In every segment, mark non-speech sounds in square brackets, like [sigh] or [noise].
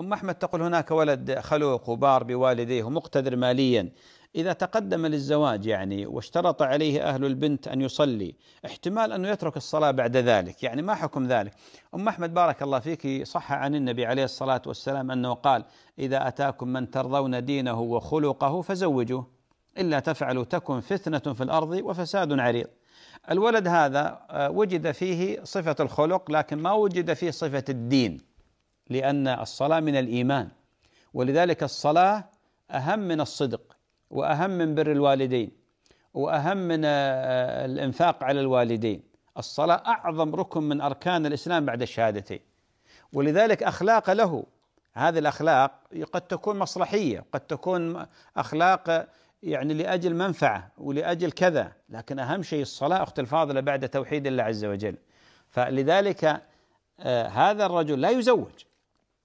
أم أحمد تقول هناك ولد خلوق وبار بوالديه ومقتدر ماليا إذا تقدم للزواج يعني واشترط عليه أهل البنت أن يصلي احتمال أنه يترك الصلاة بعد ذلك يعني ما حكم ذلك أم أحمد بارك الله فيك صح عن النبي عليه الصلاة والسلام أنه قال إذا أتاكم من ترضون دينه وخلقه فزوجوه إلا تفعلوا تكن فتنة في الأرض وفساد عريض الولد هذا آه، وجد فيه صفة الخلق لكن ما وجد فيه صفة الدين لأن الصلاة من الإيمان ولذلك الصلاة أهم من الصدق وأهم من بر الوالدين وأهم من آه، آه، الإنفاق على الوالدين الصلاة أعظم ركن من أركان الإسلام بعد الشهادتين ولذلك أخلاق له هذه الأخلاق قد تكون مصلحية قد تكون أخلاق يعني لأجل منفعة ولأجل كذا لكن أهم شيء الصلاة أخت الفاضلة بعد توحيد الله عز وجل فلذلك آه، هذا الرجل لا يزوج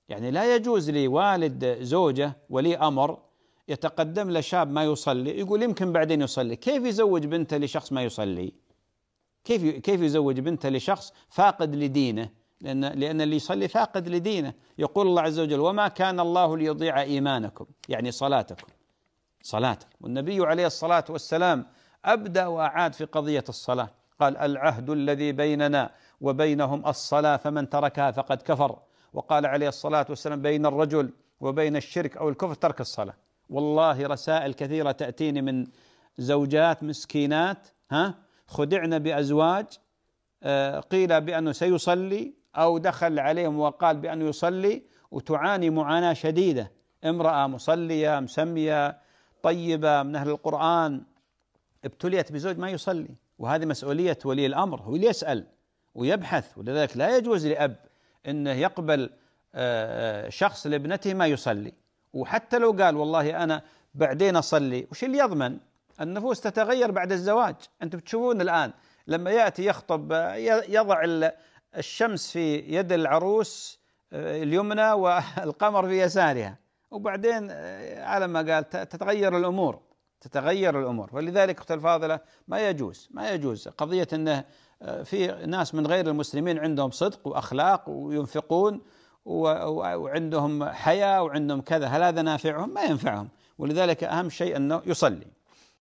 يعني لا يجوز لوالد زوجه ولي امر يتقدم له شاب ما يصلي يقول يمكن بعدين يصلي كيف يزوج بنته لشخص ما يصلي كيف كيف يزوج بنته لشخص فاقد لدينه لان لان اللي يصلي فاقد لدينه يقول الله عز وجل وما كان الله ليضيع ايمانكم يعني صلاتكم صلاتكم والنبي عليه الصلاه والسلام ابدا واعاد في قضيه الصلاه قال العهد الذي بيننا وبينهم الصلاه فمن تركها فقد كفر وقال عليه الصلاة والسلام بين الرجل وبين الشرك أو الكفر ترك الصلاة والله رسائل كثيرة تأتيني من زوجات مسكينات ها خدعنا بأزواج آه، قيل بأنه سيصلي أو دخل عليهم وقال بأنه يصلي وتعاني معاناة شديدة امرأة مصلية مسمية طيبة من أهل القرآن ابتليت بزوج ما يصلي وهذه مسؤولية ولي الأمر هو اللي يسأل ويبحث ولذلك لا يجوز لأب انه يقبل آه، آه، شخص لابنته ما يصلي وحتى لو قال والله انا بعدين اصلي وش اللي يضمن؟ النفوس تتغير بعد الزواج انتم تشوفون الان لما ياتي يخطب آه، يضع الشمس في يد العروس اليمنى [laughs] والقمر في يسارها وبعدين على ما قال تتغير الامور تتغير الامور ولذلك اخت الفاضله ما يجوز ما يجوز قضيه انه في ناس من غير المسلمين عندهم صدق واخلاق وينفقون وعندهم حياة وعندهم كذا هل هذا نافعهم ما ينفعهم ولذلك أهم شيء أنه يصلي